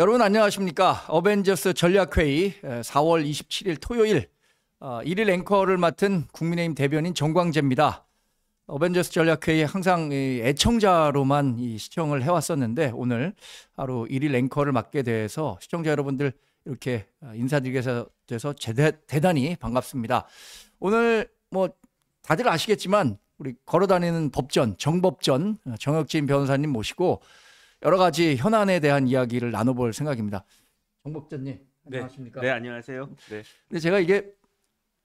여러분 안녕하십니까? 어벤져스 전략회의 4월 27일 토요일 1일 어, 앵커를 맡은 국민의힘 대변인 정광재입니다. 어벤져스 전략회의 항상 애청자로만 시청을 해왔었는데 오늘 하루 1일 앵커를 맡게 돼서 시청자 여러분들 이렇게 어, 인사드리게 돼서 대단히 반갑습니다. 오늘 뭐 다들 아시겠지만 우리 걸어다니는 법전, 정법전 어, 정혁진 변호사님 모시고 여러 가지 현안에 대한 이야기를 나눠볼 생각입니다. 정복자님 네. 안녕하십니까? 네, 안녕하세요. 네. 근데 제가 이게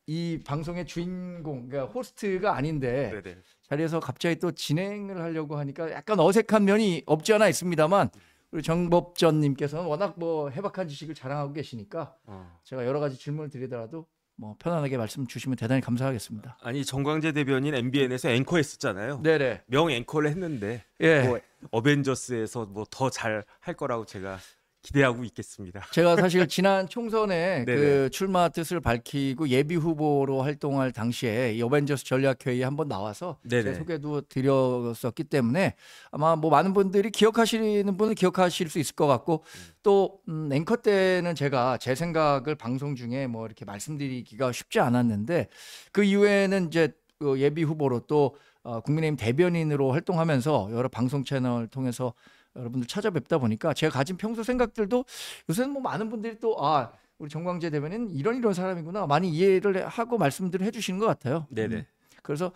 이 방송의 주인공, 그러니까 호스트가 아닌데 네네. 네. 자리에서 갑자기 또 진행을 하려고 하니까 약간 어색한 면이 없지 않아 있습니다만 우리 정법전님께서는 워낙 뭐 해박한 지식을 자랑하고 계시니까 어. 제가 여러 가지 질문을 드리더라도 뭐 편안하게 말씀 주시면 대단히 감사하겠습니다. 아니 정광재 대변인 MBN에서 앵커했었잖아요. 네네. 명 앵커를 했는데 예. 뭐 어벤져스에서 뭐 더 잘 할 거라고 제가 기대하고 있겠습니다. 제가 사실 지난 총선에 그 출마 뜻을 밝히고 예비 후보로 활동할 당시에 어벤져스 전략회의 한번 나와서 제 소개도 드렸었기 때문에 아마 뭐 많은 분들이 기억하시는 분은 기억하실 수 있을 것 같고 음. 또 음, 앵커 때는 제가 제 생각을 방송 중에 뭐 이렇게 말씀드리기가 쉽지 않았는데 그 이후에는 이제 그 예비 후보로 또 어, 국민의힘 대변인으로 활동하면서 여러 방송 채널 통해서 여러분들 찾아뵙다 보니까 제가 가진 평소 생각들도 요새는 뭐 많은 분들이 또 아 우리 정광재 대변인 이런 이런 사람이구나 많이 이해를 하고 말씀들을 해주시는 것 같아요. 네네. 네. 그래서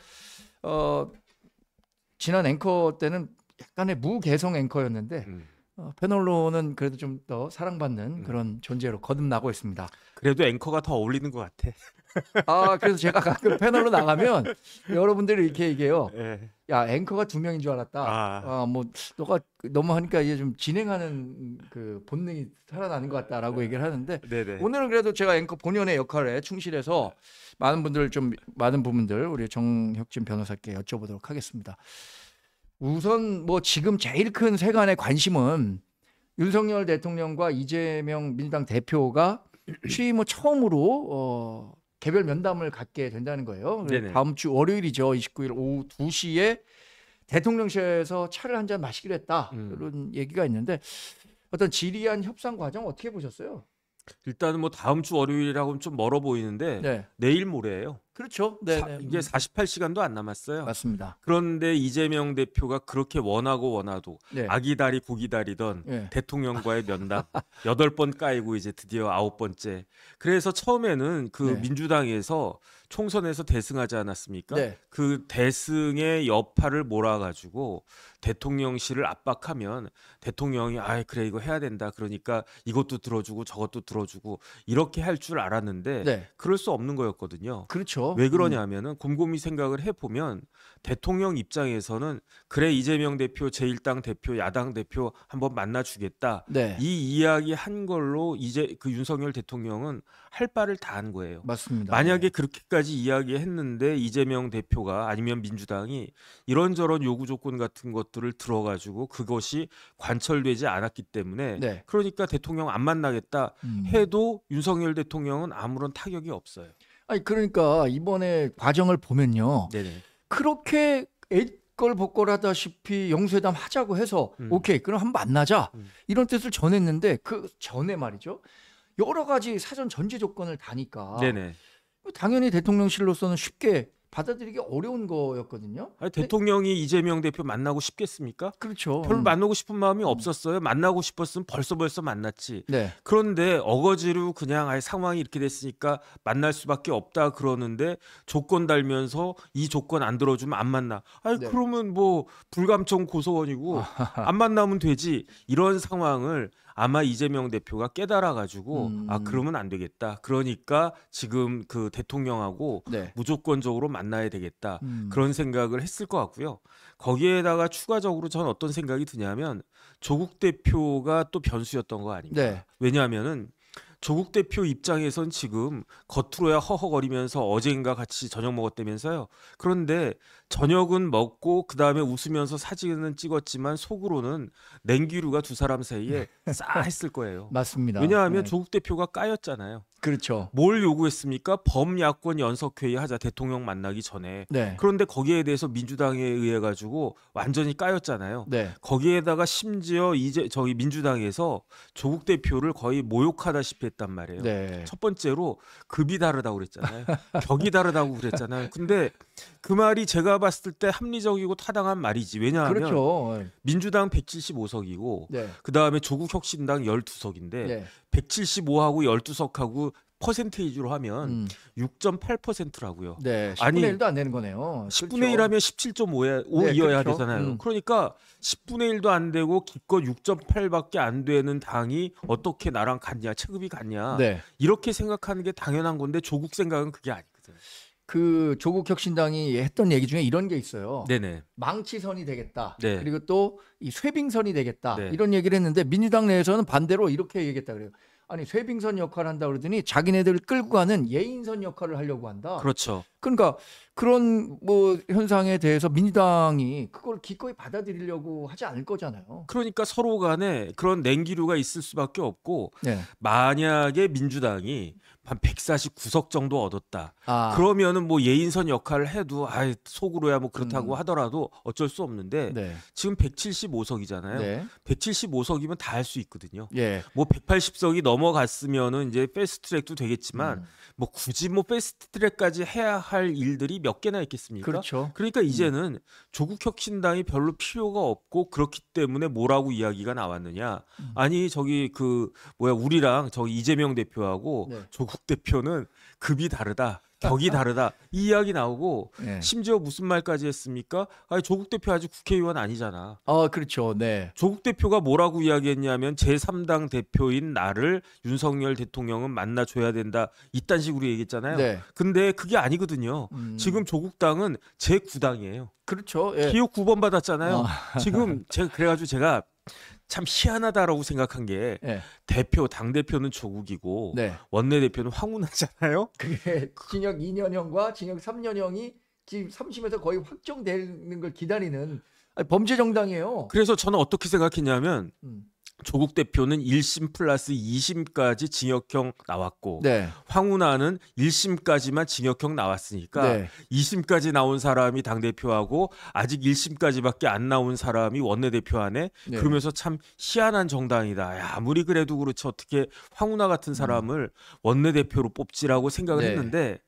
어 지난 앵커 때는 약간의 무개성 앵커였는데 음. 어, 패널로는 그래도 좀 더 사랑받는 음. 그런 존재로 거듭나고 있습니다. 그래도 앵커가 더 어울리는 것 같아. 아 그래서 제가 가끔 패널로 나가면 여러분들이 이렇게 얘기해요. 예. 야 앵커가 두 명인 줄 알았다. 아. 아, 뭐 너가 너무 하니까 이제 좀 진행하는 그 본능이 살아나는 것 같다라고 네. 얘기를 하는데 네네. 네. 오늘은 그래도 제가 앵커 본연의 역할에 충실해서 많은 분들 좀 많은 부분들 우리 정혁진 변호사께 여쭤보도록 하겠습니다. 우선 뭐 지금 제일 큰 세간의 관심은 윤석열 대통령과 이재명 민주당 대표가 취임 후 처음으로 어 개별 면담을 갖게 된다는 거예요. 네네. 다음 주 월요일이죠. 29일 오후 2시에 대통령실에서 차를 한 잔 마시기로 했다. 음. 이런 얘기가 있는데 어떤 지리한 협상 과정 어떻게 보셨어요? 일단은 뭐 다음 주 월요일이라고는 좀 멀어 보이는데 네. 내일 모레예요. 그렇죠. 네, 네. 이게 48시간도 음. 안 남았어요. 맞습니다. 그런데 이재명 대표가 그렇게 원하고 원하도 네. 아기다리 고기다리던 네. 대통령과의 면담 여덟 번 까이고 이제 드디어 아홉 번째. 그래서 처음에는 그 네. 민주당에서 총선에서 대승하지 않았습니까? 네. 그 대승의 여파를 몰아가지고 대통령실을 압박하면 대통령이 아 그래 이거 해야 된다 그러니까 이것도 들어주고 저것도 들어주고 이렇게 할 줄 알았는데 네. 그럴 수 없는 거였거든요. 그렇죠. 왜 음. 그러냐면은 곰곰이 생각을 해보면 대통령 입장에서는 그래 이재명 대표 제1당 대표 야당 대표 한번 만나주겠다 네. 이 이야기 한 걸로 이제 그 윤석열 대통령은 할 바를 다 한 거예요. 맞습니다. 만약에 네. 그렇게까지 이야기했는데 이재명 대표가 아니면 민주당이 이런저런 요구 조건 같은 것들을 들어가지고 그것이 관철되지 않았기 때문에 네. 그러니까 대통령 안 만나겠다 음. 해도 윤석열 대통령은 아무런 타격이 없어요. 아니 그러니까 이번에 과정을 보면요. 네네. 그렇게 애걸 복걸 하다시피 영수회담 하자고 해서 음. 오케이 그럼 한번 만나자 음. 이런 뜻을 전했는데 그 전에 말이죠. 여러 가지 사전 전제 조건을 다니까 네네. 당연히 대통령실로서는 쉽게 받아들이기 어려운 거였거든요. 아니, 대통령이 근데... 이재명 대표 만나고 싶겠습니까? 그렇죠. 별로 음. 만나고 싶은 마음이 없었어요. 만나고 싶었으면 벌써 벌써 만났지. 네. 그런데 어거지로 그냥 아예 상황이 이렇게 됐으니까 만날 수밖에 없다 그러는데 조건 달면서 이 조건 안 들어주면 안 만나. 아니 네. 그러면 뭐 불감청 고소원이고 안 만나면 되지. 이런 상황을 아마 이재명 대표가 깨달아 가지고 아, 음. 아 그러면 안 되겠다. 그러니까 지금 그 대통령하고 네. 무조건적으로 만나야 되겠다. 음. 그런 생각을 했을 것 같고요. 거기에다가 추가적으로 전 어떤 생각이 드냐면 조국 대표가 또 변수였던 거 아닙니까? 네. 왜냐하면은 조국 대표 입장에선 지금 겉으로야 허허거리면서 어젠가 같이 저녁 먹었다면서요. 그런데 저녁은 먹고 그다음에 웃으면서 사진은 찍었지만 속으로는 냉기류가 두 사람 사이에 네. 싸했을 거예요. 맞습니다. 왜냐하면 네. 조국 대표가 까였잖아요. 그렇죠. 뭘 요구했습니까? 범야권 연석회의 하자 대통령 만나기 전에. 네. 그런데 거기에 대해서 민주당에 의해 가지고 완전히 까였잖아요. 네. 거기에다가 심지어 이제 저희 민주당에서 조국 대표를 거의 모욕하다시피 했단 말이에요. 네. 첫 번째로 급이 다르다고 그랬잖아요. 격이 다르다고 그랬잖아요. 근데 그 말이 제가 봤을 때 합리적이고 타당한 말이지. 왜냐하면 그렇죠. 민주당 175석이고 네. 그다음에 조국 혁신당 12석인데 네. 175하고 12석하고 퍼센테이지로 하면 음. 6.8%라고요. 네, 10분의 아니, 1도 안 되는 거네요. 10분의 그렇죠. 1하면 17.5이어야 네, 그렇죠. 되잖아요. 음. 그러니까 10분의 1도 안 되고 기껏 6.8밖에 안 되는 당이 어떻게 나랑 같냐, 체급이 같냐 네. 이렇게 생각하는 게 당연한 건데 조국 생각은 그게 아니거든요. 그 조국 혁신당이 했던 얘기 중에 이런 게 있어요. 네네. 망치선이 되겠다. 네. 그리고 또 이 쇠빙선이 되겠다. 네. 이런 얘기를 했는데 민주당 내에서는 반대로 이렇게 얘기했다 그래요. 아니 쇠빙선 역할을 한다 그러더니 자기네들 을 끌고 가는 예인선 역할을 하려고 한다. 그렇죠. 그러니까 그런 뭐 현상에 대해서 민주당이 그걸 기꺼이 받아들이려고 하지 않을 거잖아요. 그러니까 서로 간에 그런 냉기류가 있을 수밖에 없고 네. 만약에 민주당이 한 149석 정도 얻었다. 아. 그러면은 뭐 예인선 역할을 해도 아 속으로야 뭐 그렇다고 음. 하더라도 어쩔 수 없는데 네. 지금 175석이잖아요. 네. 175석이면 다 할 수 있거든요. 예. 뭐 180석이 넘어갔으면은 이제 패스트트랙도 되겠지만 음. 뭐 굳이 뭐 패스트트랙까지 해야 할 일들이 몇 개나 있겠습니까? 그렇죠. 그러니까 음. 이제는 음. 조국 혁신당이 별로 필요가 없고 그렇기 때문에 뭐라고 이야기가 나왔느냐? 음. 아니 저기 그 뭐야 우리랑 저기 이재명 대표하고 네. 조국 대표는 급이 다르다. 격이 다르다 이 이야기 나오고 네. 심지어 무슨 말까지 했습니까? 아니 조국 대표 아직 국회의원 아니잖아. 아 그렇죠. 네. 조국 대표가 뭐라고 이야기했냐면 제3당 대표인 나를 윤석열 대통령은 만나줘야 된다 이딴 식으로 얘기했잖아요. 네. 근데 그게 아니거든요. 음. 지금 조국당은 제9당이에요. 그렇죠. 예. 기호 9번 받았잖아요. 어. 지금 제가 그래가지고 제가 참 희한하다라고 생각한 게 네. 대표 당 대표는 조국이고 네. 원내 대표는 황운하잖아요. 그게 징역 2년형과 징역 3년형이 지금 3심에서 거의 확정되는 걸 기다리는 범죄 정당이에요. 그래서 저는 어떻게 생각했냐면 음. 조국 대표는 1심 플러스 2심까지 징역형 나왔고 네. 황운하는 1심까지만 징역형 나왔으니까 네. 2심까지 나온 사람이 당 대표하고 아직 1심까지밖에 안 나온 사람이 원내 대표 안에 네. 그러면서 참 희한한 정당이다. 야, 아무리 그래도 그렇지 어떻게 황운하 같은 음. 사람을 음. 원내 대표로 뽑지라고 생각을 네. 했는데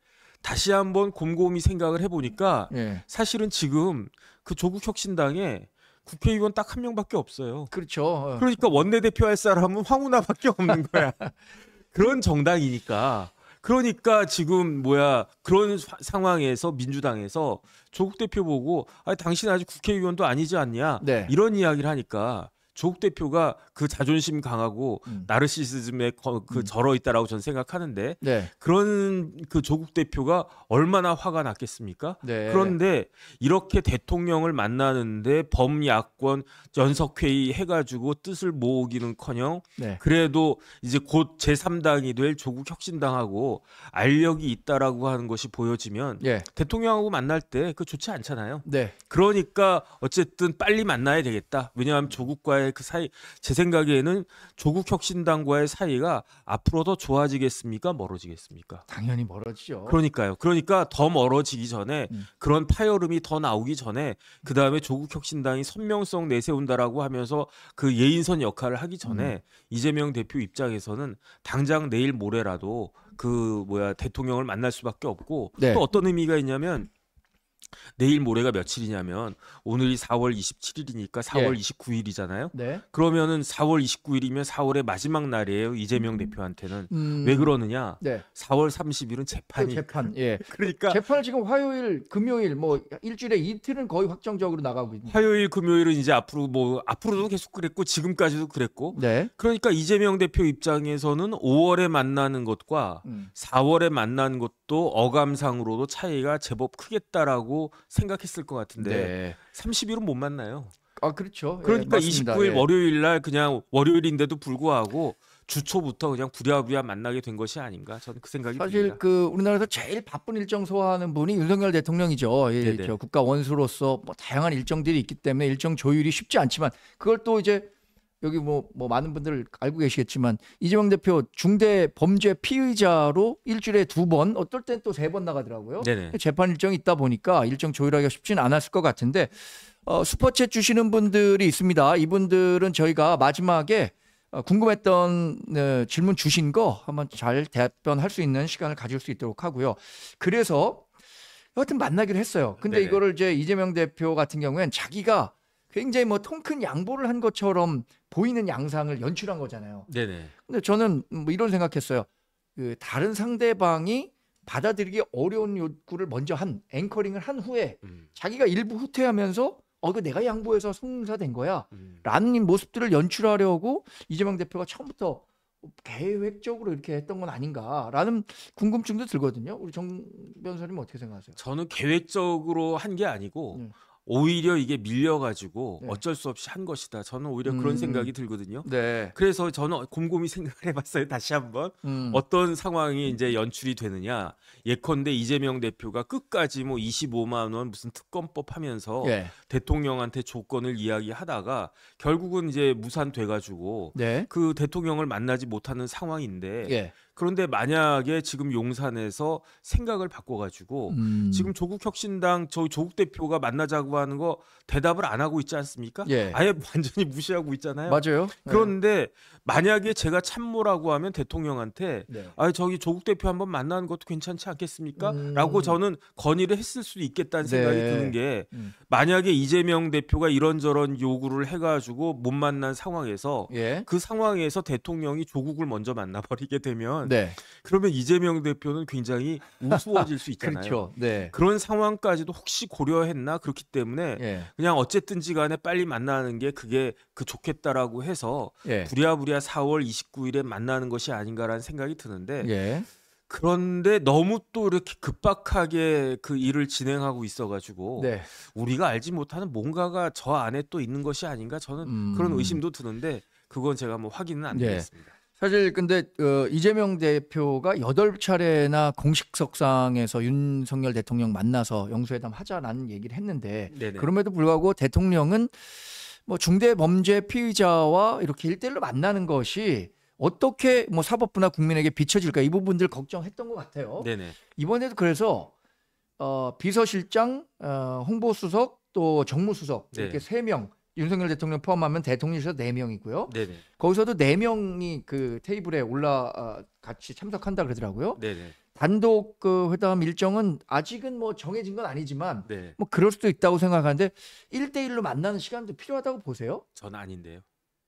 다시 한번 곰곰이 생각을 해보니까 네. 사실은 지금 그 조국 혁신당에 국회의원 딱 한 명밖에 없어요. 그렇죠. 어. 그러니까 원내대표 할 사람은 황운하밖에 없는 거야. 그런 정당이니까. 그러니까 지금 뭐야 그런 상황에서 민주당에서 조국 대표 보고 아 당신 아직 국회의원도 아니지 않냐 네. 이런 이야기를 하니까 조국 대표가 그 자존심 강하고 음. 나르시시즘에 거, 그 음. 절어 있다라고 저는 생각하는데 네. 그런 그 조국 대표가 얼마나 화가 났겠습니까? 네. 그런데 이렇게 대통령을 만나는데 범야권 연석회의 해가지고 뜻을 모으기는커녕 네. 그래도 이제 곧 제3당이 될 조국 혁신당하고 알력이 있다라고 하는 것이 보여지면 예. 대통령하고 만날 때 그 좋지 않잖아요. 네. 그러니까 어쨌든 빨리 만나야 되겠다. 왜냐하면 조국과의 당과의 그 사이 제 생각에는 조국 혁신당과의 사이가 앞으로 더 좋아지겠습니까? 멀어지겠습니까? 당연히 멀어지죠. 그러니까요. 그러니까 더 멀어지기 전에 음. 그런 파열음이 더 나오기 전에 그 다음에 조국 혁신당이 선명성 내세운다라고 하면서 그 예인선 역할을 하기 전에 음. 이재명 대표 입장에서는 당장 내일 모레라도 그 뭐야 대통령을 만날 수밖에 없고 네. 또 어떤 의미가 있냐면 내일 모레가 며칠이냐면 오늘이 4월 27일이니까 4월 예. 29일이잖아요. 네. 그러면은 4월 29일이면 4월의 마지막 날이에요. 이재명 음. 대표한테는 음. 왜그러느냐 네. 4월 30일은 재판이 그 재판. 예. 그러니까 재판을 지금 화요일, 금요일 뭐 일주일에 이틀은 거의 확정적으로 나가고 있는. 화요일, 금요일은 이제 앞으로 뭐 앞으로도 계속 그랬고 지금까지도 그랬고. 네. 그러니까 이재명 대표 입장에서는 5월에 만나는 것과 음. 4월에 만나는 것또 어감상으로도 차이가 제법 크겠다라고 생각했을 것 같은데 네. 30일은 못 만나요. 아 그렇죠. 예, 그러니까 예, 맞습 29일 월요일 날 그냥 월요일인데도 불구하고 주초부터 그냥 부랴부랴 만나게 된 것이 아닌가 저는 그 생각이 사실 듭니다. 그 우리나라에서 제일 바쁜 일정 소화하는 분이 윤석열 대통령이죠. 예, 국가 원수로서 뭐 다양한 일정들이 있기 때문에 일정 조율이 쉽지 않지만 그걸 또 이제 여기 뭐, 뭐 많은 분들 알고 계시겠지만 이재명 대표 중대 범죄 피의자로 일주일에 두 번, 어떨 땐 또 세 번 나가더라고요. 네네. 재판 일정이 있다 보니까 일정 조율하기가 쉽진 않았을 것 같은데 어, 슈퍼챗 주시는 분들이 있습니다. 이분들은 저희가 마지막에 어, 궁금했던 어, 질문 주신 거 한번 잘 답변할 수 있는 시간을 가질 수 있도록 하고요. 그래서 여하튼 만나기로 했어요. 근데 네네. 이거를 이제 이재명 대표 같은 경우엔 자기가 굉장히 뭐 통큰 양보를 한 것처럼 보이는 양상을 연출한 거잖아요. 네네. 근데 저는 뭐 이런 생각했어요. 그 다른 상대방이 받아들이기 어려운 욕구를 먼저 한 앵커링을 한 후에 음. 자기가 일부 후퇴하면서 어, 그 내가 양보해서 성사된 거야. 음. 라는 모습들을 연출하려고 이재명 대표가 처음부터 계획적으로 이렇게 했던 건 아닌가라는 궁금증도 들거든요. 우리 정 변호사님 어떻게 생각하세요? 저는 계획적으로 한 게 아니고 음. 오히려 이게 밀려가지고 네. 어쩔 수 없이 한 것이다. 저는 오히려 그런 음. 생각이 들거든요. 네. 그래서 저는 곰곰이 생각을 해봤어요. 다시 한번 음. 어떤 상황이 이제 연출이 되느냐. 예컨대 이재명 대표가 끝까지 뭐 25만 원 무슨 특검법 하면서 네. 대통령한테 조건을 이야기하다가 결국은 이제 무산돼가지고 네. 그 대통령을 만나지 못하는 상황인데. 예. 그런데 만약에 지금 용산에서 생각을 바꿔가지고 음. 지금 조국 혁신당 저희 조국 대표가 만나자고 하는 거 대답을 안 하고 있지 않습니까? 예. 아예 완전히 무시하고 있잖아요. 맞아요. 예. 그런데 네. 만약에 제가 참모라고 하면 대통령한테 네. 아 저기 조국 대표 한번 만나는 것도 괜찮지 않겠습니까? 라고 음. 저는 건의를 했을 수도 있겠다는 생각이 네. 드는 게 음. 만약에 이재명 대표가 이런저런 요구를 해가지고 못 만난 상황에서 예. 그 상황에서 대통령이 조국을 먼저 만나버리게 되면 네. 그러면 이재명 대표는 굉장히 우스워질 수 있잖아요. 그렇죠. 네. 그런 상황까지도 혹시 고려했나 그렇기 때문에 예. 그냥 어쨌든지 간에 빨리 만나는 게 그게 그 좋겠다라고 해서 예. 부랴부랴 4월 29일에 만나는 것이 아닌가라는 생각이 드는데 예. 그런데 너무 또 이렇게 급박하게 그 일을 진행하고 있어가지고 네. 우리가 알지 못하는 뭔가가 저 안에 또 있는 것이 아닌가 저는 음... 그런 의심도 드는데 그건 제가 뭐 확인은 안 네. 되겠습니다. 사실 근데 어, 이재명 대표가 여덟 차례나 공식석상에서 윤석열 대통령 만나서 영수회담 하자라는 얘기를 했는데 네네. 그럼에도 불구하고 대통령은 뭐 중대 범죄 피의자와 이렇게 일대일로 만나는 것이 어떻게 뭐 사법부나 국민에게 비춰질까 이 부분들 걱정했던 것 같아요. 네네. 이번에도 그래서 어, 비서실장, 어, 홍보수석 또 정무수석 이렇게 네. 세명 윤석열 대통령 포함하면 대통령실서네 명이고요. 네네. 거기서도 네 명이 그 테이블에 올라 어, 같이 참석한다 그러더라고요. 네네. 단독 그 회담 일정은 아직은 뭐 정해진 건 아니지만 네. 뭐 그럴 수도 있다고 생각하는데 1대1로 만나는 시간도 필요하다고 보세요? 전 아닌데요.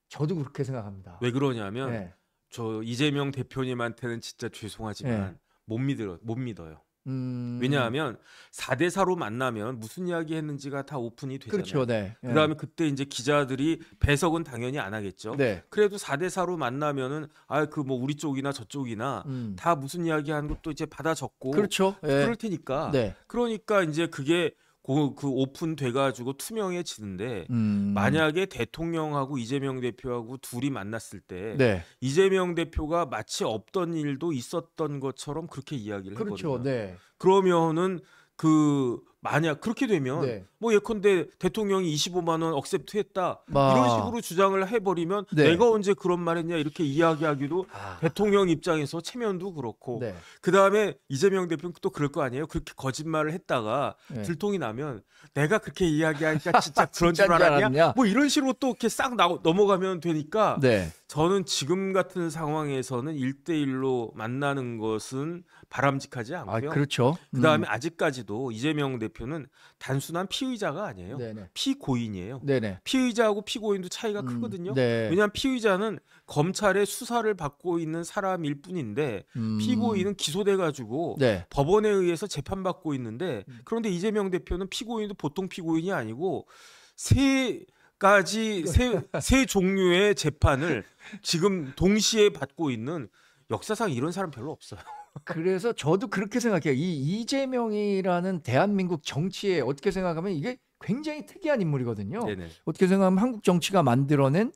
저도 그렇게 생각합니다. 왜 그러냐면 네. 저 이재명 대표님한테는 진짜 죄송하지만 네. 못 믿어 못 믿어요. 음. 왜냐하면 4대 4로 만나면 무슨 이야기 했는지가 다 오픈이 되잖아요. 그렇죠. 네. 예. 그다음에 그때 이제 기자들이 배석은 당연히 안 하겠죠. 네. 그래도 4대 4로 만나면은 아 그 뭐 우리 쪽이나 저쪽이나 음. 다 무슨 이야기 하는 것도 이제 받아 적고 그렇죠. 예. 그럴 테니까. 네. 그러니까 이제 그게 그, 그 오픈돼가지고 투명해지는데 음. 만약에 대통령하고 이재명 대표하고 둘이 만났을 때 네. 이재명 대표가 마치 없던 일도 있었던 것처럼 그렇게 이야기를 그렇죠. 했거든요. 네. 그러면은 그 만약 그렇게 되면 네. 뭐 예컨대 대통령이 25만 원 억셉트했다 아. 이런 식으로 주장을 해버리면 네. 내가 언제 그런 말했냐 이렇게 이야기하기도 아. 대통령 입장에서 체면도 그렇고 네. 그 다음에 이재명 대표는 또 그럴 거 아니에요 그렇게 거짓말을 했다가 네. 들통이 나면 내가 그렇게 이야기하니까 진짜 그런 줄 알았냐 뭐 이런 식으로 또 이렇게 싹 나, 넘어가면 되니까 네. 저는 지금 같은 상황에서는 1대1로 만나는 것은 바람직하지 아, 않고요. 아, 그렇죠. 음. 그다음에 아직까지도 이재명 대표 대표는 단순한 피의자가 아니에요. 네네. 피고인이에요. 네네. 피의자하고 피고인도 차이가 음, 크거든요. 네. 왜냐하면 피의자는 검찰의 수사를 받고 있는 사람일 뿐인데 음. 피고인은 기소돼 가지고 네. 법원에 의해서 재판받고 있는데 음. 그런데 이재명 대표는 피고인도 보통 피고인이 아니고 세 까지 세, 세 종류의 재판을 지금 동시에 받고 있는 역사상 이런 사람 별로 없어요. 그래서 저도 그렇게 생각해요. 이 이재명이라는 대한민국 정치에 어떻게 생각하면 이게 굉장히 특이한 인물이거든요. 네네. 어떻게 생각하면 한국 정치가 만들어낸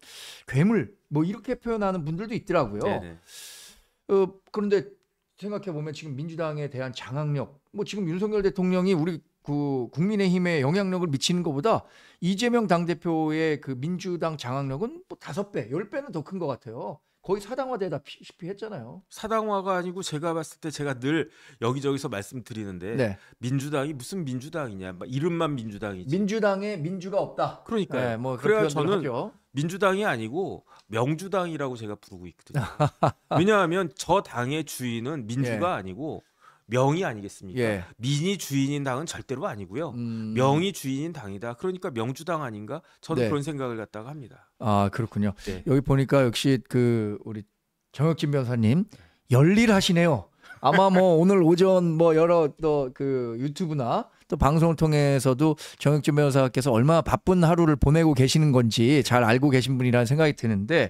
괴물 뭐 이렇게 표현하는 분들도 있더라고요. 어, 그런데 생각해 보면 지금 민주당에 대한 장악력, 뭐 지금 윤석열 대통령이 우리 그 국민의힘에 영향력을 미치는 것보다 이재명 당 대표의 그 민주당 장악력은 뭐 다섯 배, 열 배는 더 큰 것 같아요. 거의 사당화되다시피 했잖아요. 사당화가 아니고 제가 봤을 때 제가 늘 여기저기서 말씀드리는데 네. 민주당이 무슨 민주당이냐, 막 이름만 민주당이지. 민주당에 민주가 없다. 그러니까 네, 뭐 그래야 저는 하죠. 민주당이 아니고 명주당이라고 제가 부르고 있거든요. 왜냐하면 저 당의 주인은 민주가 예. 아니고 명이 아니겠습니까? 예. 민이 주인인 당은 절대로 아니고요. 음... 명이 주인인 당이다. 그러니까 명주당 아닌가? 저는 네. 그런 생각을 갖다가 합니다. 아 그렇군요. 네. 여기 보니까 역시 그 우리 정혁진 변사님 열일하시네요. 아마 뭐 오늘 오전 뭐 여러 또그 유튜브나 또 방송을 통해서도 정혁진 변호사께서 얼마나 바쁜 하루를 보내고 계시는 건지 잘 알고 계신 분이라는 생각이 드는데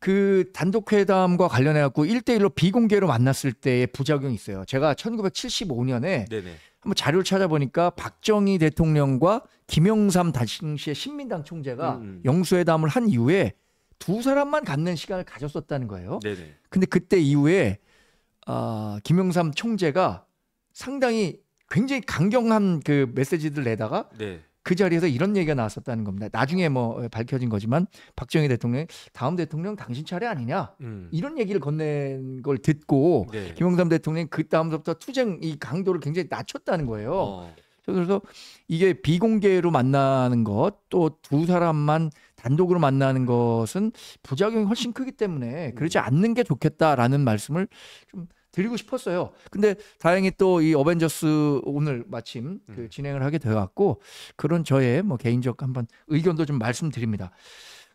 그 단독 회담과 관련해 갖고 1대1로 비공개로 만났을 때의 부작용이 있어요. 제가 1975년에 네네. 뭐 자료를 찾아보니까 박정희 대통령과 김영삼 당시의 신민당 총재가 음. 음. 영수회담을 한 이후에 두 사람만 갖는 시간을 가졌었다는 거예요. 네네. 근데 그때 이후에 아, 김영삼 총재가 상당히 굉장히 강경한 그 메시지들 내다가 네. 그 자리에서 이런 얘기가 나왔었다는 겁니다. 나중에 뭐 밝혀진 거지만 박정희 대통령 다음 대통령 당신 차례 아니냐 음. 이런 얘기를 건넨 걸 듣고 네. 김영삼 대통령이 그 다음부터 투쟁 이 강도를 굉장히 낮췄다는 거예요. 어. 그래서 이게 비공개로 만나는 것 또 두 사람만 단독으로 만나는 것은 부작용이 훨씬 크기 때문에 그러지 음. 않는 게 좋겠다라는 말씀을 좀 드리고 싶었어요. 근데 다행히 또 이 어벤져스 오늘 마침 그 음. 진행을 하게 되어갖고 그런 저의 뭐 개인적 한번 의견도 좀 말씀드립니다.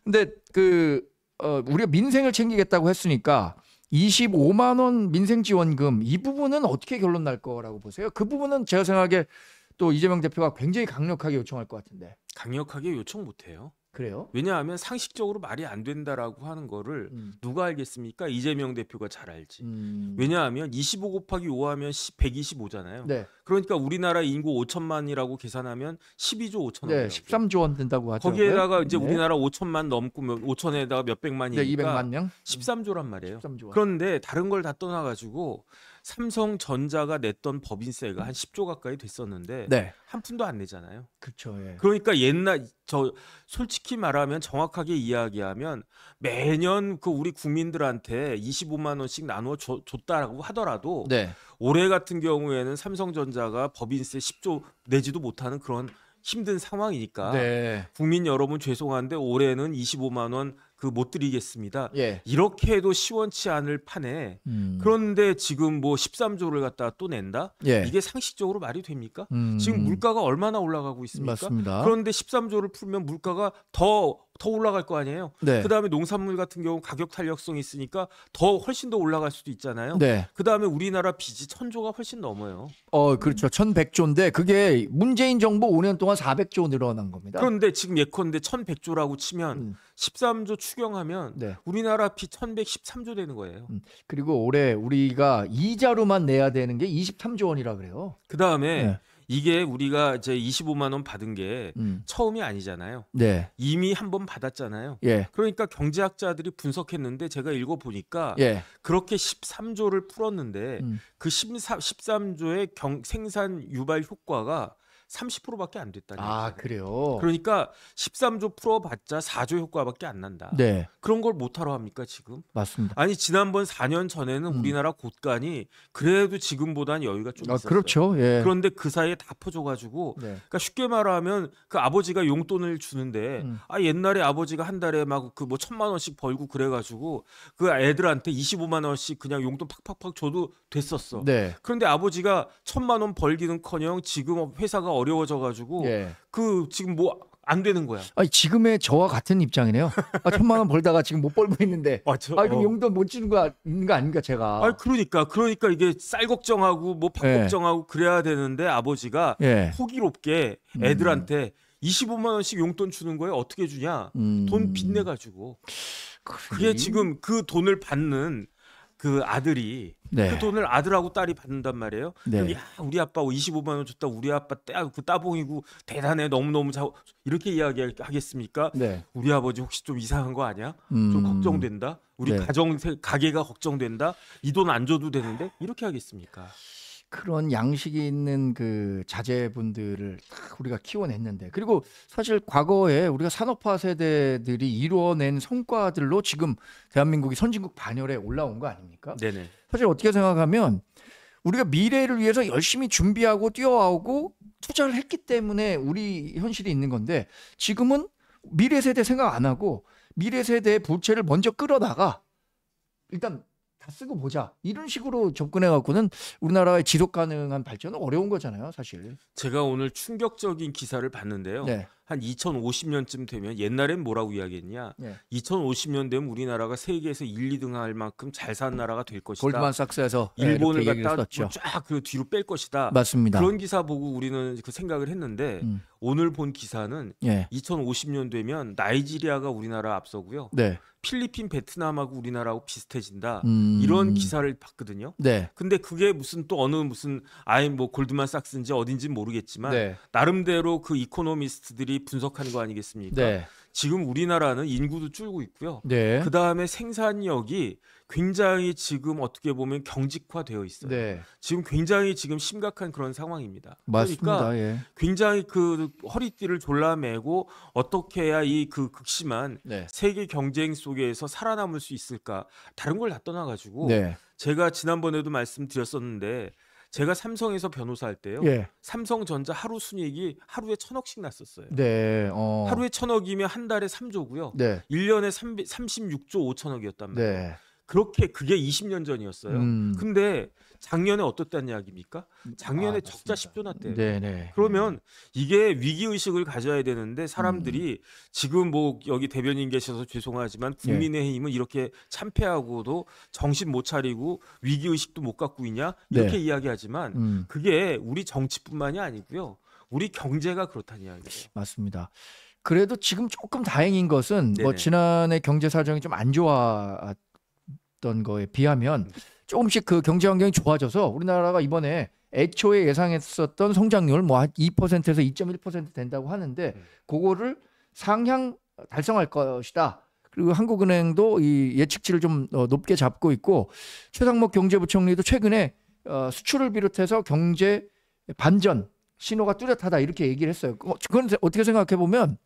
근데 그 어, 우리가 민생을 챙기겠다고 했으니까 25만 원 민생 지원금 이 부분은 어떻게 결론 날 거라고 보세요? 그 부분은 제가 생각에 또 이재명 대표가 굉장히 강력하게 요청할 것 같은데. 강력하게 요청 못 해요. 그래요? 왜냐하면 상식적으로 말이 안 된다라고 하는 거를 음. 누가 알겠습니까? 이재명 대표가 잘 알지. 음. 왜냐하면 25 곱하기 5 하면 125잖아요. 네. 그러니까 우리나라 인구 5천만이라고 계산하면 12조 5천억. 네, 13조 원 된다고 하죠. 거기에다가 이제 네. 우리나라 5천만 넘고 5천에다가 몇백만이니까 네, 200만 명? 13조란 말이에요. 13조 그런데 다른 걸 다 떠나 가지고 삼성전자가 냈던 법인세가 음. 한 10조 가까이 됐었는데 네. 한 푼도 안 내잖아요. 그렇죠. 예. 그러니까 옛날 저 솔직히 말하면 정확하게 이야기하면 매년 그 우리 국민들한테 25만 원씩 나누어 줘, 줬다라고 하더라도 네. 올해 같은 경우에는 삼성전자가 법인세 10조 내지도 못하는 그런 힘든 상황이니까 네. 국민 여러분 죄송한데 올해는 25만 원 그못 드리겠습니다. 예. 이렇게 해도 시원치 않을 판에 음. 그런데 지금 뭐 13조를 갖다 또 낸다? 예. 이게 상식적으로 말이 됩니까? 음. 지금 물가가 얼마나 올라가고 있습니까? 맞습니다. 그런데 13조를 풀면 물가가 더더 올라갈 거 아니에요. 네. 그다음에 농산물 같은 경우 가격 탄력성이 있으니까 더 훨씬 더 올라갈 수도 있잖아요. 네. 그다음에 우리나라 빚이 천조가 훨씬 넘어요. 어, 그렇죠. 천백조인데 그게 문재인 정부 5년 동안 400조 늘어난 겁니다. 그런데 지금 예컨대 천백조라고 치면 음. 13조 추경하면 네. 우리나라 빚 1113조 되는 거예요. 음. 그리고 올해 우리가 이자로만 내야 되는 게 23조 원이라 그래요. 그다음에 네. 이게 우리가 이제 25만 원 받은 게 음. 처음이 아니잖아요. 네. 이미 한 번 받았잖아요. 예. 그러니까 경제학자들이 분석했는데 제가 읽어 보니까 예. 그렇게 13조를 풀었는데 음. 그 13, 13조의 경, 생산 유발 효과가 30%밖에 안 됐다는 아, 그래요. 그러니까 13조 풀어봤자 4조 효과밖에 안 난다. 네. 그런 걸 못하러 합니까 지금? 맞습니다. 아니 지난번 4년 전에는 음. 우리나라 곳간이 그래도 지금보단 여유가 좀 아, 있었어요. 그렇죠. 예. 그런데 그 사이에 다 퍼져가지고 네. 그러니까 쉽게 말하면 그 아버지가 용돈을 주는데 음. 아 옛날에 아버지가 한 달에 막 그뭐 천만 원씩 벌고 그래가지고 그 애들한테 25만 원씩 그냥 용돈 팍팍팍 줘도 됐었어. 네. 그런데 아버지가 천만 원 벌기는커녕 지금 회사가 어려워져가지고 예. 그 지금 뭐 안 되는 거야. 아니, 지금의 저와 같은 입장이네요. 아, 천만 원 벌다가 지금 못 벌고 있는데. 아, 저, 아 그럼 어. 용돈 못 주는 거, 거 아닌가 제가. 아, 그러니까 그러니까 이게 쌀 걱정하고 뭐밥 예. 걱정하고 그래야 되는데 아버지가 예. 호기롭게 음. 애들한테 음. 25만 원씩 용돈 주는 거예요 어떻게 주냐? 음. 돈 빚내 가지고. 그게 지금 그 돈을 받는 그 아들이 네. 그 돈을 아들하고 딸이 받는단 말이에요. 네. 그럼 야 우리 아빠 25만 뭐 원 줬다 우리 아빠 그 따봉이고 대단해 너무 너무 자 이렇게 이야기하겠습니까? 네. 우리 아버지 혹시 좀 이상한 거 아니야? 음... 좀 걱정된다. 우리 네. 가정 가게가 걱정된다. 이 돈 안 줘도 되는데 이렇게 하겠습니까? 그런 양식이 있는 그 자제분들을 딱 우리가 키워냈는데 그리고 사실 과거에 우리가 산업화 세대들이 이루어낸 성과들로 지금 대한민국이 선진국 반열에 올라온 거 아닙니까? 네네. 사실 어떻게 생각하면 우리가 미래를 위해서 열심히 준비하고 뛰어오고 투자를 했기 때문에 우리 현실이 있는 건데 지금은 미래 세대 생각 안 하고 미래 세대의 부채를 먼저 끌어다가 일단 다 쓰고 보자 이런 식으로 접근해 갖고는 우리나라의 지속 가능한 발전은 어려운 거잖아요 사실 제가 오늘 충격적인 기사를 봤는데요 네. 한 2050년쯤 되면 옛날엔 뭐라고 이야기했냐? 예. 2050년 되면 우리나라가 세계에서 1, 2등 할 만큼 잘 사는 나라가 될 것이다. 골드만삭스에서 예, 일본을 갖다 뭐 쫙그 뒤로 뺄 것이다. 맞습니다. 그런 기사 보고 우리는 그 생각을 했는데 음. 오늘 본 기사는 예. 2050년 되면 나이지리아가 우리나라 앞서고요. 네. 필리핀, 베트남하고 우리나라하고 비슷해진다. 음... 이런 기사를 봤거든요. 네. 근데 그게 무슨 또 어느 무슨 아예 뭐 골드만삭스인지 어딘지 모르겠지만 네. 나름대로 그 이코노미스트들이 분석한 거 아니겠습니까? 네. 지금 우리나라는 인구도 줄고 있고요. 네. 그 다음에 생산력이 굉장히 지금 어떻게 보면 경직화되어 있어요. 네. 지금 굉장히 지금 심각한 그런 상황입니다. 맞습니다. 그러니까 예. 굉장히 그 허리띠를 졸라매고 어떻게 해야 이 그 극심한 네. 세계 경쟁 속에서 살아남을 수 있을까? 다른 걸 다 떠나가지고 네. 제가 지난번에도 말씀드렸었는데 제가 삼성에서 변호사 할 때요. 예. 삼성전자 하루 순이익이 하루에 천억씩 났었어요. 네. 어. 하루에 천억이면 한 달에 3조고요. 네. 1년에 3, 36조 5천억이었단 말이에요. 네. 그렇게 그게 20년 전이었어요. 음. 근데 작년에 어떻다는 이야기입니까? 음. 작년에 아, 적자 10조 났대 네네. 그러면 음. 이게 위기 의식을 가져야 되는데 사람들이 음. 지금 뭐 여기 대변인 계셔서 죄송하지만 네. 국민의힘은 이렇게 참패하고도 정신 못 차리고 위기 의식도 못 갖고 있냐 네. 이렇게 네. 이야기하지만 음. 그게 우리 정치뿐만이 아니고요. 우리 경제가 그렇다는 이야기예요. 맞습니다. 그래도 지금 조금 다행인 것은 뭐 네네. 뭐 지난해 경제 사정이 좀 안 좋았던 거에 비하면 음. 조금씩 그 경제 환경이 좋아져서 우리나라가 이번에 애초에 예상했었던 성장률 뭐한 2%에서 2.1% 된다고 하는데 음. 그거를 상향 달성할 것이다. 그리고 한국은행도 이 예측치를 좀 어, 높게 잡고 있고 최상목 경제부총리도 최근에 어, 수출을 비롯해서 경제 반전 신호가 뚜렷하다 이렇게 얘기를 했어요. 어, 그건 어떻게 생각해 보면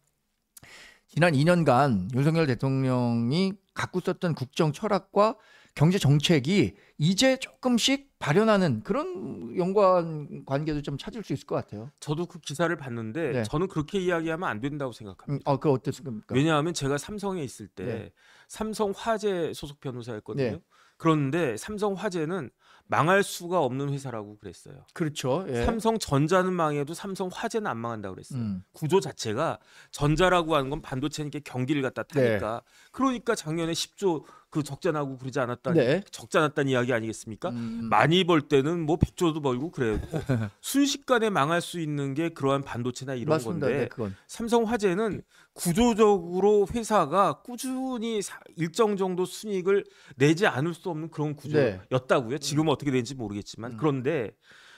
지난 2년간 윤석열 대통령이 갖고 있었던 국정 철학과 경제 정책이 이제 조금씩 발현하는 그런 연관 관계도 좀 찾을 수 있을 것 같아요. 저도 그 기사를 봤는데 네. 저는 그렇게 이야기하면 안 된다고 생각합니다. 음, 어, 그 어땠습니까? 왜냐하면 제가 삼성에 있을 때 네. 삼성 화재 소속 변호사였거든요. 네. 그런데 삼성 화재는 망할 수가 없는 회사라고 그랬어요. 그렇죠. 예. 삼성 전자는 망해도 삼성 화재는 안 망한다 그랬어요. 음. 구조 자체가 전자라고 하는 건 반도체니까 경기를 갖다 타니까. 네. 그러니까 작년에 10조 그 적자 나고 그러지 않았다 네. 적자 났다는 이야기 아니겠습니까? 음. 많이 벌 때는 뭐 100조도 벌고 그래요. 순식간에 망할 수 있는 게 그러한 반도체나 이런 맞습니다. 건데 네, 삼성화재는 네. 구조적으로 회사가 꾸준히 일정 정도 순익을 내지 않을 수 없는 그런 구조였다고요. 네. 지금은 어떻게 되는지 모르겠지만 음. 그런데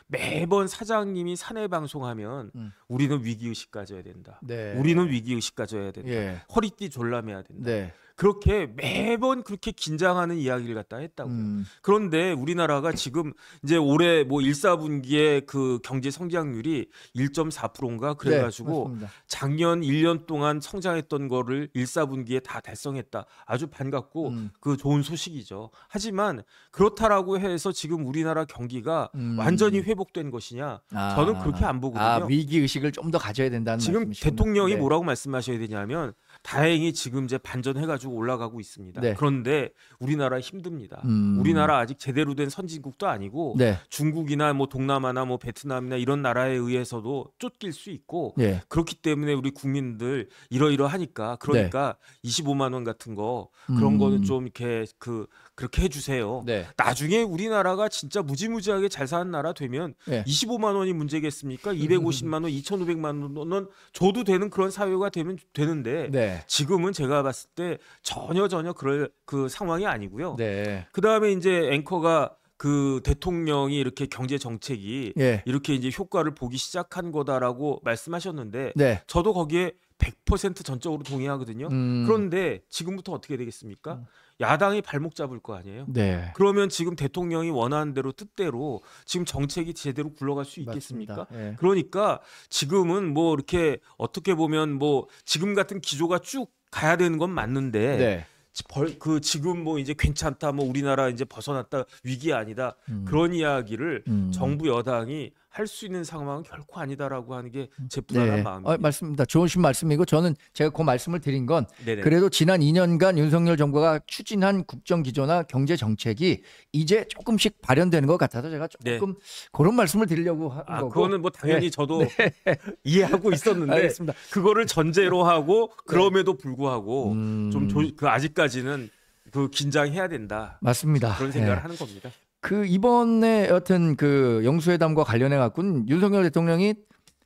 매번 사장님이 사내 방송하면 음. 우리는 위기 의식 가져야 된다. 네. 우리는 위기 의식 가져야 된다. 예. 허리띠 졸라매야 된다. 네. 그렇게 매번 그렇게 긴장하는 이야기를 갖다 했다고요. 음. 그런데 우리나라가 지금 이제 올해 뭐 1사분기에 그 경제 성장률이 1.4%인가 그래가지고 네, 작년 1년 동안 성장했던 거를 1사분기에 다 달성했다. 아주 반갑고 음. 그 좋은 소식이죠. 하지만 그렇다라고 해서 지금 우리나라 경기가 음. 완전히 회복된 것이냐? 아, 저는 그렇게 안 보거든요. 아, 위기 의식을 좀 더 가져야 된다는 지금 말씀이시군요. 대통령이 네. 뭐라고 말씀하셔야 되냐면 다행히 지금 이제 반전해가지고 계속 올라가고 있습니다. 네. 그런데 우리나라 힘듭니다. 음... 우리나라 아직 제대로 된 선진국도 아니고 네. 중국이나 뭐 동남아나 뭐 베트남이나 이런 나라에 의해서도 쫓길 수 있고 네. 그렇기 때문에 우리 국민들 이러이러하니까 그러니까 25만 원 같은 거 그런 음... 거는 좀 이렇게 그 그렇게 해주세요. 네. 나중에 우리나라가 진짜 무지무지하게 잘 사는 나라 되면 25만 예. 원이 문제겠습니까? 250만 원, 2,500만 원은 줘도 되는 그런 사회가 되면 되는데 네. 지금은 제가 봤을 때 전혀 전혀 그럴 그 상황이 아니고요. 네. 그 다음에 이제 앵커가 그 대통령이 이렇게 경제 정책이 예. 이렇게 이제 효과를 보기 시작한 거다라고 말씀하셨는데 네. 저도 거기에 100% 전적으로 동의하거든요. 음. 그런데 지금부터 어떻게 되겠습니까? 음. 야당이 발목 잡을 거 아니에요. 네. 그러면 지금 대통령이 원하는 대로 뜻대로 지금 정책이 제대로 굴러갈 수 있겠습니까? 예. 그러니까 지금은 뭐 이렇게 어떻게 보면 뭐 지금 같은 기조가 쭉 가야 되는 건 맞는데 네. 벌, 그 지금 뭐 이제 괜찮다 뭐 우리나라 이제 벗어났다 위기 아니다 음. 그런 이야기를 음. 정부 여당이 할수 있는 상황은 결코 아니다라고 하는 게제 음. 부단한 네. 마음입니다. 어, 맞습니다. 좋으신 말씀이고 저는 제가 그 말씀을 드린 건 네네. 그래도 지난 2년간 윤석열 정부가 추진한 국정 기조나 경제 정책이 이제 조금씩 발현되는 것 같아서 제가 네. 조금 네. 그런 말씀을 드리려고 한 아, 거고. 그거는 뭐 당연히 네. 저도 네. 이해하고 있었는데 알겠습니다. 그거를 전제로 하고 네. 그럼에도 불구하고 음... 좀그 아직까지는 그 긴장해야 된다. 맞습니다. 그런 생각을 하는 겁니다. 그 이번에 여튼 그 영수회담과 관련해 갖고는 윤석열 대통령이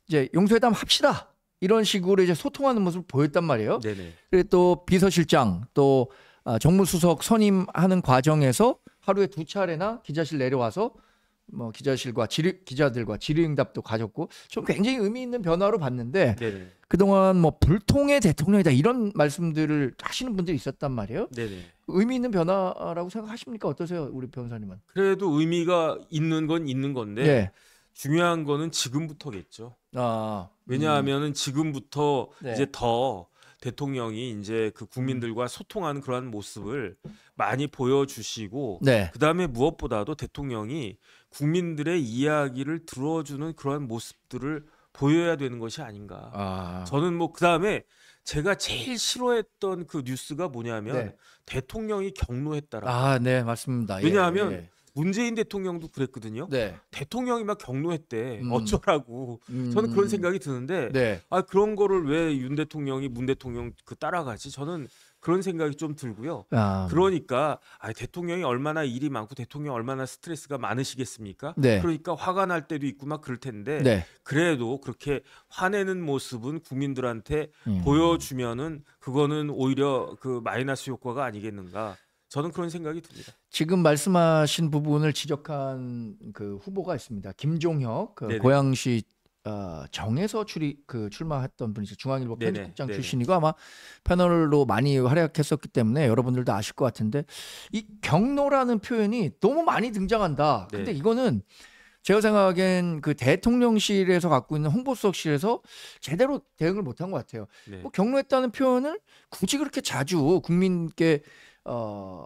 이제 영수회담 합시다 이런 식으로 이제 소통하는 모습을 보였단 말이에요. 네네. 그리고 또 비서실장 또 아, 정무수석 선임하는 과정에서 하루에 두 차례나 기자실 내려와서 뭐 기자실과 질의, 기자들과 질의응답도 가졌고 좀 굉장히 의미 있는 변화로 봤는데 네네. 그동안 뭐 불통의 대통령이다 이런 말씀들을 하시는 분들이 있었단 말이에요. 네네. 네. 의미 있는 변화라고 생각하십니까? 어떠세요, 우리 변호사님은? 그래도 의미가 있는 건 있는 건데 네. 중요한 거는 지금부터겠죠. 아, 왜냐하면은 음. 지금부터 네. 이제 더 대통령이 이제 그 국민들과 소통하는 그러한 모습을 많이 보여주시고 네. 그다음에 무엇보다도 대통령이 국민들의 이야기를 들어주는 그러한 모습들을 보여야 되는 것이 아닌가. 아. 저는 뭐 그다음에 제가 제일 싫어했던 그 뉴스가 뭐냐면 네. 대통령이 경로했다라. 아, 네, 맞습니다. 예, 왜냐하면 예, 예. 문재인 대통령도 그랬거든요. 네. 대통령이 막 경로했대. 음. 어쩌라고. 저는 그런 음. 생각이 드는데 네. 아 그런 거를 왜 윤 대통령이 문 대통령 그 따라가지? 저는 그런 생각이 좀 들고요. 아. 그러니까 아, 대통령이 얼마나 일이 많고 대통령 얼마나 스트레스가 많으시겠습니까? 네. 그러니까 화가 날 때도 있고 막 그럴 텐데 네. 그래도 그렇게 화내는 모습은 국민들한테 음. 보여주면은 그거는 오히려 그 마이너스 효과가 아니겠는가? 저는 그런 생각이 듭니다. 지금 말씀하신 부분을 지적한 그 후보가 있습니다. 김종혁 그 고양시 어, 정에서 출이 그 출마했던 분이 죠 중앙일보 편집국장 출신이고 아마 패널로 많이 활약했었기 때문에 여러분들도 아실 것 같은데 이 경로라는 표현이 너무 많이 등장한다. 네 근데 이거는 제가 생각엔 하기그 대통령실에서 갖고 있는 홍보수석실에서 제대로 대응을 못한 것 같아요. 네. 뭐 경로했다는 표현을 굳이 그렇게 자주 국민께 어,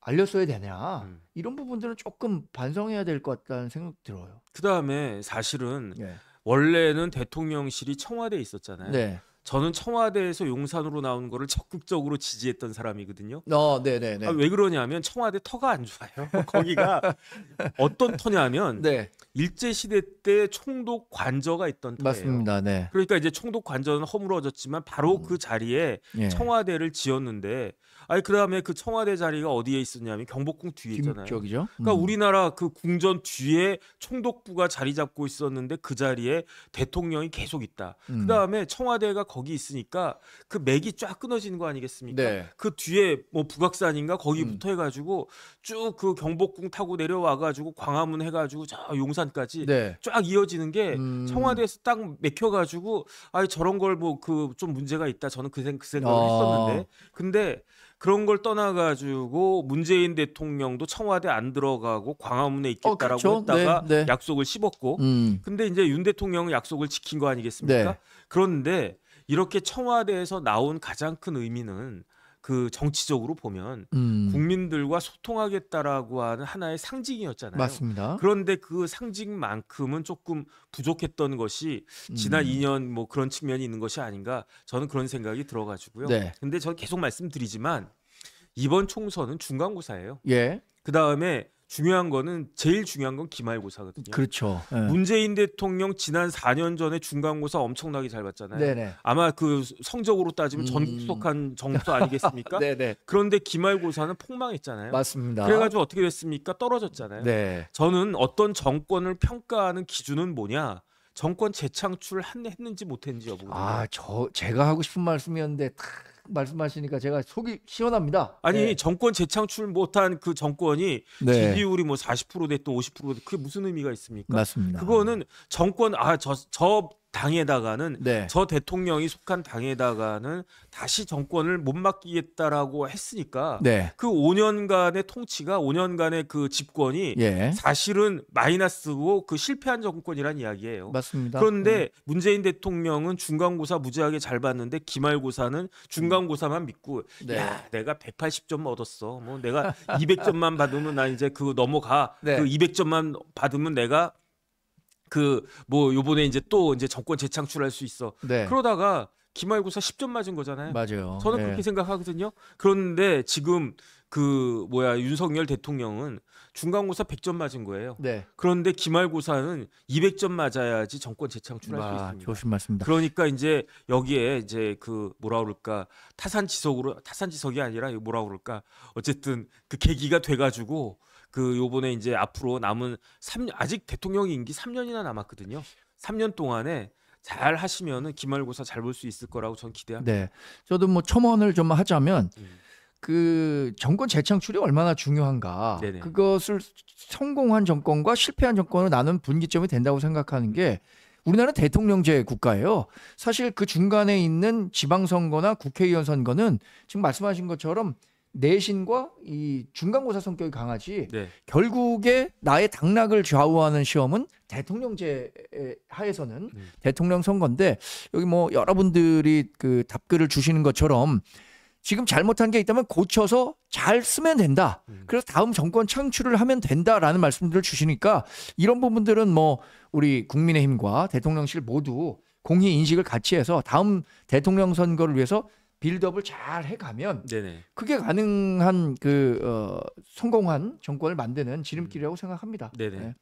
알렸어야 되냐 음. 이런 부분들은 조금 반성해야 될 것 같다는 생각 들어요. 그 다음에 사실은 네. 원래는 대통령실이 청와대에 있었잖아요. 네. 저는 청와대에서 용산으로 나온 거를 적극적으로 지지했던 사람이거든요. 어, 네네네. 아, 왜 그러냐면 청와대 터가 안 좋아요. 거기가 어떤 터냐면 네. 일제 시대 때 총독 관저가 있던 터예요. 맞습니다. 네. 그러니까 이제 총독 관저는 허물어졌지만 바로 음. 그 자리에 예. 청와대를 지었는데 아니 그다음에 그 청와대 자리가 어디에 있었냐면 경복궁 뒤에 있잖아요. 쪽이죠. 그러니까 음. 우리나라 그 궁전 뒤에 총독부가 자리 잡고 있었는데 그 자리에 대통령이 계속 있다. 음. 그다음에 청와대가 거기 있으니까 그 맥이 쫙 끊어지는 거 아니겠습니까? 네. 그 뒤에 뭐 북악산인가 거기부터 음. 해가지고 쭉 그 경복궁 타고 내려와가지고 광화문 해가지고 저 용산까지 네. 쫙 이어지는 게 음. 청와대에서 딱 맥혀가지고 아 저런 걸 뭐 그 좀 문제가 있다 저는 그, 생, 그 생각을 아. 했었는데 근데 그런 걸 떠나가지고 문재인 대통령도 청와대 안 들어가고 광화문에 어, 있겠다라고 어, 그렇죠? 했다가 네, 네. 약속을 씹었고 음. 근데 이제 윤 대통령은 약속을 지킨 거 아니겠습니까? 네. 그런데 이렇게 청와대에서 나온 가장 큰 의미는 그 정치적으로 보면 음. 국민들과 소통하겠다라고 하는 하나의 상징이었잖아요. 맞습니다. 그런데 그 상징만큼은 조금 부족했던 것이 지난 음. 2년 뭐 그런 측면이 있는 것이 아닌가 저는 그런 생각이 들어가지고요. 네. 근데 저는 계속 말씀드리지만 이번 총선은 중간고사예요. 예. 그 다음에 중요한 거는 제일 중요한 건 기말고사거든요. 그렇죠. 네. 문재인 대통령 지난 4년 전에 중간고사 엄청나게 잘 봤잖아요. 네네. 아마 그 성적으로 따지면 음... 전속한 점수 아니겠습니까? 네네. 그런데 기말고사는 폭망했잖아요. 맞습니다. 그래가지고 어떻게 됐습니까? 떨어졌잖아요. 네. 저는 어떤 정권을 평가하는 기준은 뭐냐? 정권 재창출을 했는지 못했는지 여부. 아저 제가 하고 싶은 말씀이었는데. 탁. 말씀하시니까 제가 속이 시원합니다. 아니 네. 정권 재창출 못한 그 정권이 네. 지지율이 뭐 40% 됐든 50%됐 그게 무슨 의미가 있습니까? 맞습니다. 그거는 정권 아 저저 저 당에다가는 네. 저 대통령이 속한 당에다가는 다시 정권을 못 맡기겠다라고 했으니까 네. 그 5년간의 통치가 5년간의 그 집권이 예. 사실은 마이너스고 그 실패한 정권이란 이야기예요. 맞습니다. 그런데 음. 문재인 대통령은 중간고사 무지하게 잘 봤는데 기말고사는 중간고사만 믿고 네. 야 내가 180점 얻었어. 뭐 내가 200점만 받으면 나 이제 네. 그 넘어가. 그 200점만 받으면 내가 그뭐 요번에 이제 또 이제 정권 재창출할 수 있어. 네. 그러다가 기말고사 10점 맞은 거잖아요. 맞아요. 저는 네. 그렇게 생각하거든요. 그런데 지금 그 뭐야 윤석열 대통령은 중간고사 100점 맞은 거예요. 네. 그런데 기말고사는 200점 맞아야지 정권 재창출할 와, 수 아, 있습니다. 좋으신 말니다 그러니까 이제 여기에 이제 그 뭐라 그럴까 타산지석으로 타산지석이 아니라 뭐라 그럴까 어쨌든 그 계기가 돼가지고 그 요번에 이제 앞으로 남은 3년 아직 대통령 임기 3년이나 남았거든요. 3년 동안에 잘 하시면은 기말고사 잘 볼 수 있을 거라고 전 기대합니다. 네. 저도 뭐 첨언을 좀 하자면 음. 그 정권 재창출이 얼마나 중요한가 네네. 그것을 성공한 정권과 실패한 정권을 나눈 분기점이 된다고 생각하는 게우리나라 대통령제 국가예요. 사실 그 중간에 있는 지방선거나 국회의원 선거는 지금 말씀하신 것처럼 내신과 이 중간고사 성격이 강하지 네. 결국에 나의 당락을 좌우하는 시험은 대통령제 하에서는 음. 대통령 선거인데 여기 뭐 여러분들이 그 답글을 주시는 것처럼 지금 잘못한 게 있다면 고쳐서 잘 쓰면 된다. 음. 그래서 다음 정권 창출을 하면 된다라는 말씀들을 주시니까 이런 부분들은 뭐 우리 국민의힘과 대통령실 모두 공히 인식을 같이 해서 다음 대통령 선거를 위해서 빌드업을 잘 해가면 네네. 그게 가능한 그 어, 성공한 정권을 만드는 지름길이라고 음. 생각합니다. 네네. 네.